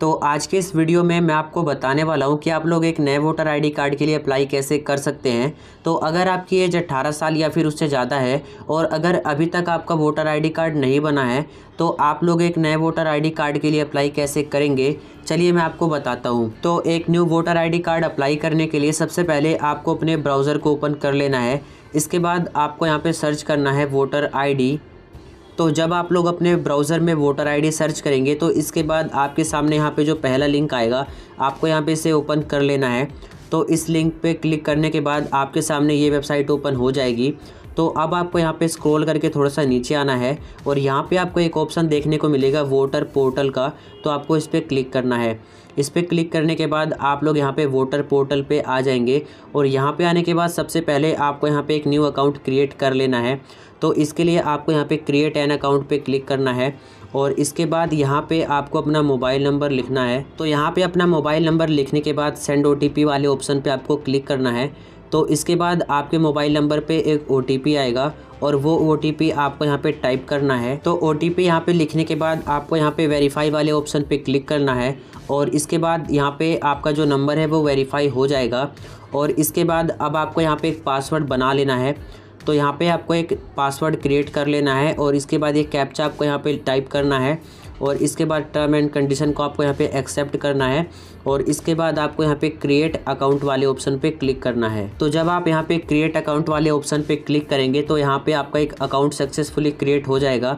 तो आज के इस वीडियो में मैं आपको बताने वाला हूँ कि आप लोग एक नए वोटर आईडी कार्ड के लिए अप्लाई कैसे कर सकते हैं तो अगर आपकी एज अट्ठारह साल या फिर उससे ज़्यादा है और अगर अभी तक आपका वोटर आईडी कार्ड नहीं बना है तो आप लोग एक नए वोटर आईडी कार्ड के लिए अप्लाई कैसे करेंगे चलिए मैं आपको बताता हूँ तो एक new voter I card apply करने के लिए सबसे पहले आपको अपने ब्राउज़र को ओपन कर लेना है इसके बाद आपको यहाँ पर सर्च करना है वोटर आई तो जब आप लोग अपने ब्राउज़र में वोटर आईडी सर्च करेंगे तो इसके बाद आपके सामने यहाँ पे जो पहला लिंक आएगा आपको यहाँ पे इसे ओपन कर लेना है तो इस लिंक पे क्लिक करने के बाद आपके सामने ये वेबसाइट ओपन हो जाएगी तो अब आपको यहाँ पे स्क्रॉल करके थोड़ा सा नीचे आना है और यहाँ पे आपको एक ऑप्शन देखने को मिलेगा वोटर पोर्टल का तो आपको इस पर क्लिक करना है इस पर क्लिक करने के बाद आप लोग यहाँ पे वोटर पोर्टल पे आ जाएंगे और यहाँ पे आने के बाद सबसे पहले आपको यहाँ पे एक न्यू अकाउंट क्रिएट कर लेना है तो इसके लिए आपको यहाँ पे क्रिएट एन अकाउंट पे क्लिक करना है और इसके बाद यहाँ पे आपको अपना मोबाइल नंबर लिखना है तो यहाँ पे अपना मोबाइल नंबर लिखने के बाद सेंड ओ वाले ऑप्शन पर आपको क्लिक करना है तो इसके बाद आपके मोबाइल नंबर पे एक ओ आएगा और वो ओ आपको यहाँ पे टाइप करना है तो ओ टी पी यहाँ पर लिखने के बाद आपको यहाँ पे वेरीफाई वाले ऑप्शन पे क्लिक करना है और इसके बाद यहाँ पे आपका जो नंबर है वो वेरीफाई हो जाएगा और इसके बाद अब आपको यहाँ पे एक पासवर्ड बना लेना है तो यहाँ पे आपको एक पासवर्ड क्रिएट कर लेना है और इसके बाद एक कैप्चा आपको यहाँ पर टाइप करना है और इसके बाद टर्म एंड कंडीशन को आपको यहाँ पे एक्सेप्ट करना है और इसके बाद आपको यहाँ पे क्रिएट अकाउंट वाले ऑप्शन पे क्लिक करना है तो जब आप यहाँ पे क्रिएट अकाउंट वाले ऑप्शन पे क्लिक करेंगे तो यहाँ पे आपका एक अकाउंट सक्सेसफुली क्रिएट हो जाएगा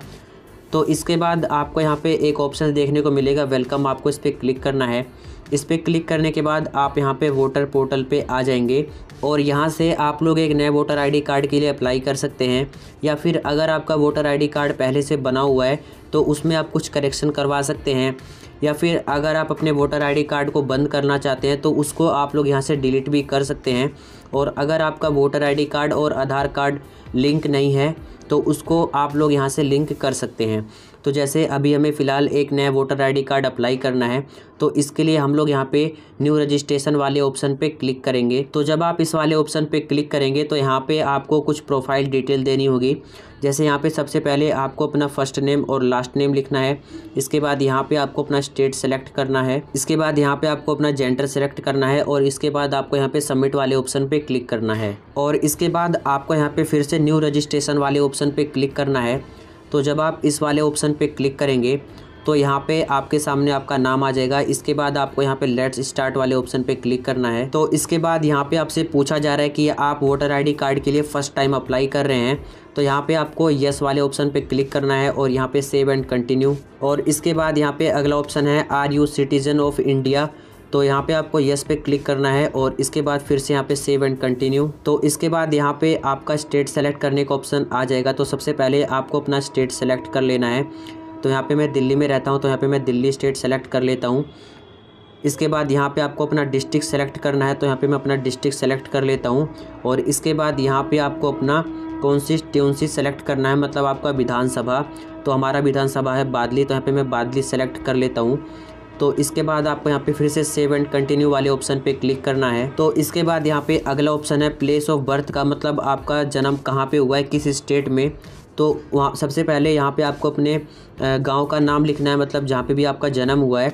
तो इसके बाद आपको यहाँ पे एक ऑप्शन देखने को मिलेगा वेलकम आपको इस पर क्लिक करना है इस पर क्लिक करने के बाद आप यहाँ पे वोटर पोर्टल पे आ जाएंगे और यहाँ से आप लोग एक नए वोटर आईडी कार्ड के लिए अप्लाई कर सकते हैं या फिर अगर आपका वोटर आईडी कार्ड पहले से बना हुआ है तो उसमें आप कुछ करेक्शन करवा सकते हैं या फिर अगर आप अपने वोटर आईडी कार्ड को बंद करना चाहते हैं तो उसको आप लोग यहाँ से डिलीट भी कर सकते हैं और अगर आपका वोटर आईडी कार्ड और आधार कार्ड लिंक नहीं है तो उसको आप लोग यहाँ से लिंक कर सकते हैं तो जैसे अभी हमें फ़िलहाल एक नया वोटर आईडी कार्ड अप्लाई करना है तो इसके लिए हम लोग यहाँ पे न्यू रजिस्ट्रेशन वाले ऑप्शन पे क्लिक करेंगे तो जब आप इस वाले ऑप्शन पे क्लिक करेंगे तो यहाँ पे आपको कुछ प्रोफाइल डिटेल देनी होगी जैसे यहाँ पे सबसे पहले आपको अपना फर्स्ट नेम और लास्ट नेम लिखना है इसके बाद यहाँ पे आपको अपना स्टेट सेलेक्ट करना है इसके बाद यहाँ पे आपको अपना जेंडर सेलेक्ट करना है और इसके बाद आपको यहाँ पे सबमिट वाले ऑप्शन पे क्लिक करना है और इसके बाद आपको यहाँ पे फिर से न्यू रजिस्ट्रेशन वाले ऑप्शन पे क्लिक करना है तो जब आप इस वाले ऑप्शन पे क्लिक करेंगे तो यहाँ पे आपके सामने आपका नाम आ जाएगा इसके बाद आपको यहाँ पे लेट्स स्टार्ट वाले ऑप्शन पे क्लिक करना है तो इसके बाद यहाँ पे आपसे पूछा जा रहा है कि आप वोटर आईडी कार्ड के लिए फ़र्स्ट टाइम अप्लाई कर रहे हैं तो यहाँ पे आपको यस वाले ऑप्शन पे क्लिक करना है और यहाँ पे सेव एंड कंटिन्यू और इसके बाद यहाँ पे अगला ऑप्शन है are you citizen of India तो यहाँ पे आपको येस पे क्लिक करना है और इसके बाद फिर से यहाँ पे सेव एंड कंटिन्यू तो इसके बाद यहाँ पे आपका स्टेट सेलेक्ट करने का ऑप्शन आ जाएगा तो सबसे पहले आपको अपना स्टेट सेलेक्ट कर लेना है तो यहाँ पे मैं दिल्ली में रहता हूँ तो यहाँ पे मैं दिल्ली स्टेट सेलेक्ट कर लेता हूँ इसके बाद यहाँ पे आपको अपना डिस्ट्रिक्ट सेलेक्ट करना है तो यहाँ पे मैं अपना डिस्ट्रिक्ट सेलेक्ट कर लेता हूँ और इसके बाद यहाँ पे आपको अपना कौन सी ट्यूनसी सेलेक्ट करना है मतलब आपका विधानसभा तो हमारा विधानसभा है बादली तो यहाँ पे मैं बादली सेलेक्ट कर लेता हूँ तो इसके बाद आपको यहाँ पे फिर से सेव एंड कंटिन्यू वाले ऑप्शन पे क्लिक करना है तो इसके बाद यहाँ पे अगला ऑप्शन है प्लेस ऑफ बर्थ का मतलब आपका जन्म कहाँ पे हुआ है किस स्टेट में तो वहाँ सबसे पहले यहाँ पे आपको अपने गांव का नाम लिखना है मतलब जहाँ पे भी आपका जन्म हुआ है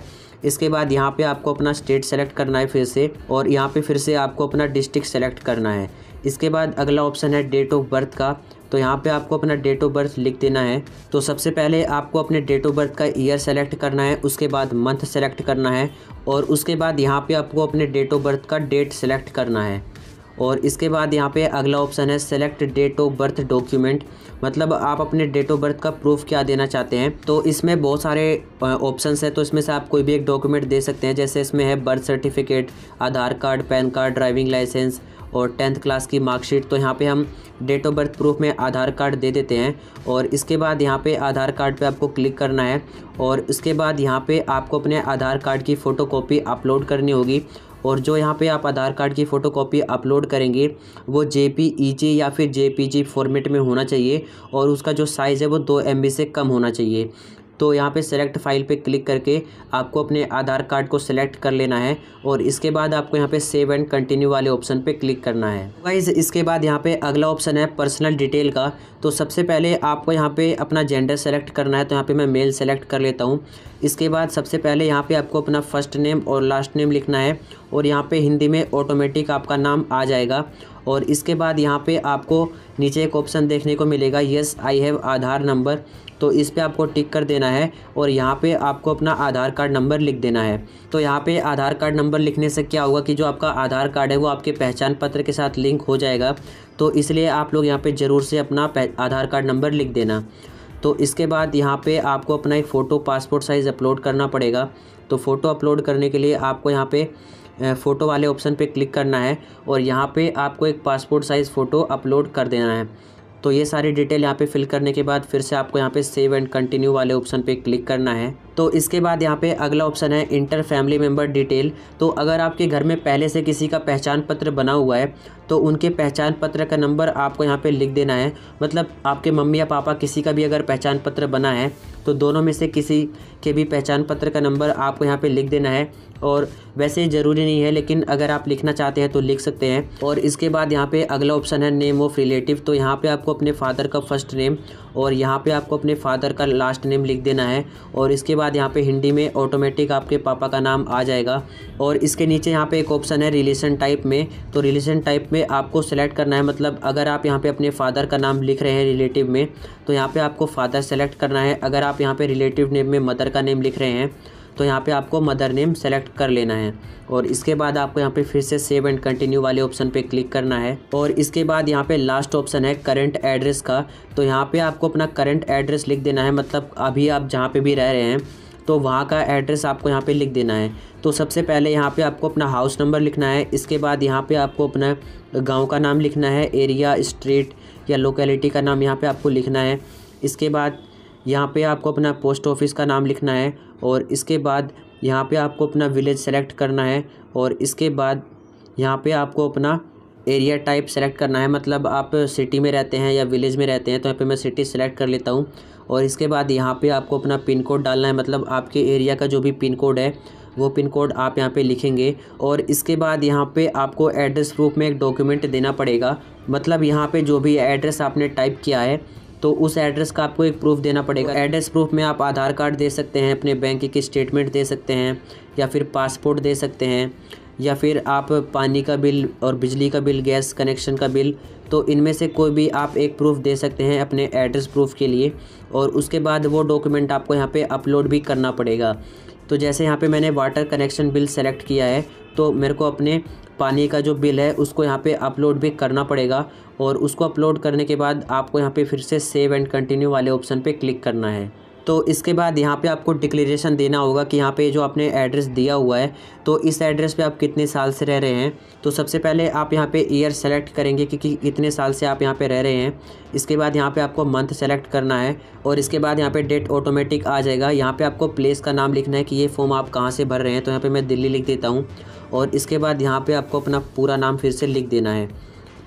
इसके बाद यहाँ पे आपको अपना स्टेट सेलेक्ट करना है फिर से और यहाँ पे फिर से आपको अपना डिस्ट्रिक्ट सेलेक्ट करना है इसके बाद अगला ऑप्शन है डेट ऑफ बर्थ का तो यहाँ पे आपको अपना डेट ऑफ बर्थ लिख देना है तो सबसे पहले आपको अपने डेट ऑफ बर्थ का ईयर सेलेक्ट करना है उसके बाद मंथ सेलेक्ट करना है और उसके बाद यहाँ पे आपको अपने डेट ऑफ बर्थ का डेट सेलेक्ट करना है और इसके बाद यहाँ पे अगला ऑप्शन है select date of birth document मतलब आप अपने डेट ऑफ बर्थ का प्रूफ क्या देना चाहते हैं तो इसमें बहुत सारे ऑप्शन है तो इसमें से आप कोई भी एक डॉक्यूमेंट दे सकते हैं जैसे इसमें है birth certificate Aadhaar card PAN card driving licence और टेंथ क्लास की मार्कशीट तो यहाँ पे हम डेट ऑफ बर्थ प्रूफ में आधार कार्ड दे देते हैं और इसके बाद यहाँ पे आधार कार्ड पे आपको क्लिक करना है और इसके बाद यहाँ पे आपको अपने आधार कार्ड की फ़ोटोकॉपी अपलोड करनी होगी और जो यहाँ पे आप आधार कार्ड की फ़ोटोकॉपी अपलोड करेंगे वो जे पी e या फिर जे फॉर्मेट में होना चाहिए और उसका जो साइज़ है वो दो एम से कम होना चाहिए तो यहाँ पे सेलेक्ट फाइल पे क्लिक करके आपको अपने आधार कार्ड को सेलेक्ट कर लेना है और इसके बाद आपको यहाँ पे सेव एंड कंटिन्यू वाले ऑप्शन पे क्लिक करना है वाइज तो इसके बाद यहाँ पे अगला ऑप्शन है पर्सनल डिटेल का तो सबसे पहले आपको यहाँ पे अपना जेंडर सेलेक्ट करना है तो यहाँ पे मैं मेल सेलेक्ट कर लेता हूँ इसके बाद सबसे पहले यहाँ पे आपको अपना फर्स्ट नेम और लास्ट नेम लिखना है और यहाँ पे हिंदी में ऑटोमेटिक आपका नाम आ जाएगा और इसके बाद यहाँ पे आपको नीचे एक ऑप्शन देखने को मिलेगा yes I have Aadhaar number तो इस पर आपको टिक कर देना है और यहाँ पे आपको अपना आधार कार्ड नंबर लिख देना है तो यहाँ पे आधार कार्ड नंबर लिखने से क्या होगा कि जो आपका आधार कार्ड है वो आपके पहचान पत्र के साथ लिंक हो जाएगा तो इसलिए आप लोग यहाँ पर ज़रूर से अपना आधार कार्ड नंबर लिख देना तो इसके बाद यहाँ पे आपको अपना एक फ़ोटो पासपोर्ट साइज़ अपलोड करना पड़ेगा तो फ़ोटो अपलोड करने के लिए आपको यहाँ पे फ़ोटो वाले ऑप्शन पे क्लिक करना है और यहाँ पे आपको एक पासपोर्ट साइज़ फ़ोटो अपलोड कर देना है तो ये सारी डिटेल यहाँ पे फिल करने के बाद फिर से आपको यहाँ पे सेव एंड कंटिन्यू वाले ऑप्शन पे क्लिक करना है तो इसके बाद यहाँ पे अगला ऑप्शन है इंटर फैमिली मेम्बर डिटेल तो अगर आपके घर में पहले से किसी का पहचान पत्र बना हुआ है तो उनके पहचान पत्र का नंबर आपको यहाँ पे लिख देना है मतलब आपके मम्मी या पापा किसी का भी अगर पहचान पत्र बना है तो दोनों में से किसी के भी पहचान पत्र का नंबर आपको यहाँ पे लिख देना है और वैसे ज़रूरी नहीं है लेकिन अगर आप लिखना चाहते हैं तो लिख सकते हैं और इसके बाद यहाँ पे अगला ऑप्शन है नेम ऑफ़ रिलेटिव तो यहाँ पे आपको अपने फादर का फर्स्ट नेम और यहाँ पे आपको अपने फादर का लास्ट नेम लिख देना है और इसके बाद यहाँ पे हिंदी में ऑटोमेटिक आपके पापा का नाम आ जाएगा और इसके नीचे यहाँ पर एक ऑप्शन है रिलेशन टाइप में तो रिलेशन टाइप में आपको सेलेक्ट करना है मतलब अगर आप यहाँ पर अपने फादर का नाम लिख रहे हैं रिलेटिव में तो यहाँ पर आपको फादर सेलेक्ट करना है अगर आप आप यहाँ पे रिलेटिव नेम में मदर का नेम लिख रहे हैं तो यहाँ पे आपको मदर नेम सेलेक्ट कर लेना है और इसके बाद आपको यहाँ पे फिर से सेव एंड कंटिन्यू वाले ऑप्शन पे क्लिक करना है और इसके बाद यहाँ पे लास्ट ऑप्शन है करंट एड्रेस का तो यहाँ पे आपको अपना करंट एड्रेस लिख देना है मतलब अभी आप जहाँ पे भी रह रहे हैं तो वहाँ का एड्रेस आपको यहाँ पर लिख देना है तो सबसे पहले यहाँ पर आपको अपना हाउस नंबर लिखना है इसके बाद यहाँ पर आपको अपना गाँव का नाम लिखना है एरिया स्ट्रीट या लोकेलिटी का नाम यहाँ पर आपको लिखना है इसके बाद यहाँ पे आपको अपना पोस्ट ऑफिस का नाम लिखना है और इसके बाद यहाँ पे आपको अपना विलेज सेलेक्ट करना है और इसके बाद यहाँ पे आपको अपना एरिया टाइप सेलेक्ट करना है मतलब आप सिटी में रहते हैं या विलेज में रहते हैं तो यहाँ पे मैं सिटी सेलेक्ट कर लेता हूँ और इसके बाद यहाँ पे आपको अपना पिन कोड डालना है मतलब आपके एरिया का जो भी पिन कोड है वो पिन कोड आप यहाँ पे लिखेंगे और इसके बाद यहाँ पे आपको एड्रेस प्रूफ में एक डॉक्यूमेंट देना पड़ेगा मतलब यहाँ पे जो भी एड्रेस आपने टाइप किया है तो उस एड्रेस का आपको एक प्रूफ देना पड़ेगा एड्रेस प्रूफ में आप आधार कार्ड दे सकते हैं अपने बैंक की स्टेटमेंट दे सकते हैं या फिर पासपोर्ट दे सकते हैं या फिर आप पानी का बिल और बिजली का बिल गैस कनेक्शन का बिल तो इनमें से कोई भी आप एक प्रूफ दे सकते हैं अपने एड्रेस प्रूफ के लिए और उसके बाद वो डॉक्यूमेंट आपको यहाँ पे अपलोड भी करना पड़ेगा तो जैसे यहाँ पे मैंने वाटर कनेक्शन बिल सेलेक्ट किया है तो मेरे को अपने पानी का जो बिल है उसको यहाँ पे अपलोड भी करना पड़ेगा और उसको अपलोड करने के बाद आपको यहाँ पे फिर से सेव एंड कंटिन्यू वाले ऑप्शन पे क्लिक करना है तो इसके बाद यहाँ पे आपको डिक्लेरेशन देना होगा कि यहाँ पे जो आपने एड्रेस दिया हुआ है तो इस एड्रेस पे आप कितने साल से रह रहे हैं तो सबसे पहले आप यहाँ पे ईयर सेलेक्ट करेंगे कि, कितने साल से आप यहाँ पे रह रहे हैं इसके बाद यहाँ पे आपको मंथ सेलेक्ट करना है और इसके बाद यहाँ पे डेट ऑटोमेटिक आ जाएगा यहाँ पे आपको प्लेस का नाम लिखना है कि ये फॉर्म आप कहाँ से भर रहे हैं तो यहाँ पर मैं दिल्ली लिख देता हूँ और इसके बाद यहाँ पर आपको अपना पूरा नाम फिर से लिख देना है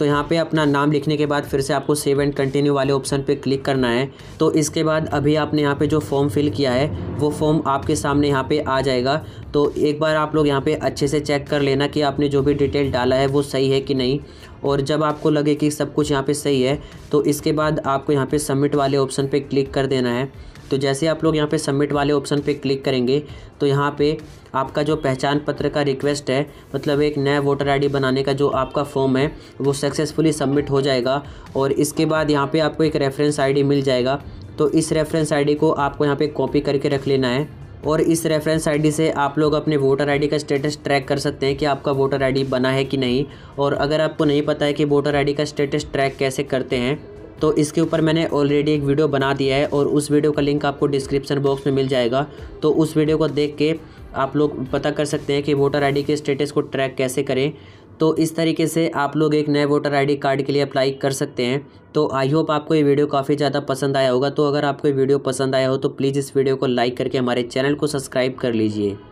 तो यहाँ पे अपना नाम लिखने के बाद फिर से आपको सेव एंड कंटिन्यू वाले ऑप्शन पे क्लिक करना है तो इसके बाद अभी आपने यहाँ पे जो फॉर्म फिल किया है वो फॉर्म आपके सामने यहाँ पे आ जाएगा तो एक बार आप लोग यहाँ पे अच्छे से चेक कर लेना कि आपने जो भी डिटेल डाला है वो सही है कि नहीं और जब आपको लगे कि सब कुछ यहाँ पे सही है तो इसके बाद आपको यहाँ पे सबमिट वाले ऑप्शन पे क्लिक कर देना है तो जैसे आप लोग यहाँ पे सबमिट वाले ऑप्शन पे क्लिक करेंगे तो यहाँ पे आपका जो पहचान पत्र का रिक्वेस्ट है मतलब एक नया वोटर आईडी बनाने का जो आपका फॉर्म है वो सक्सेसफुली सबमिट हो जाएगा और इसके बाद यहाँ पे आपको एक रेफरेंस आईडी मिल जाएगा तो इस रेफरेंस आईडी को आपको यहाँ पे कॉपी करके रख लेना है और इस रेफरेंस आईडी से आप लोग अपने वोटर आईडी का स्टेटस ट्रैक कर सकते हैं कि आपका वोटर आईडी बना है कि नहीं और अगर आपको नहीं पता है कि वोटर आईडी का स्टेटस ट्रैक कैसे करते हैं तो इसके ऊपर मैंने ऑलरेडी एक वीडियो बना दिया है और उस वीडियो का लिंक आपको डिस्क्रिप्शन बॉक्स में मिल जाएगा तो उस वीडियो को देख के आप लोग पता कर सकते हैं कि वोटर आईडी के स्टेटस को ट्रैक कैसे करें तो इस तरीके से आप लोग एक नए वोटर आईडी कार्ड के लिए अप्लाई कर सकते हैं तो आई होप आपको ये वीडियो काफ़ी ज़्यादा पसंद आया होगा तो अगर आपको ये वीडियो पसंद आया हो तो प्लीज़ इस वीडियो को लाइक करके हमारे चैनल को सब्सक्राइब कर लीजिए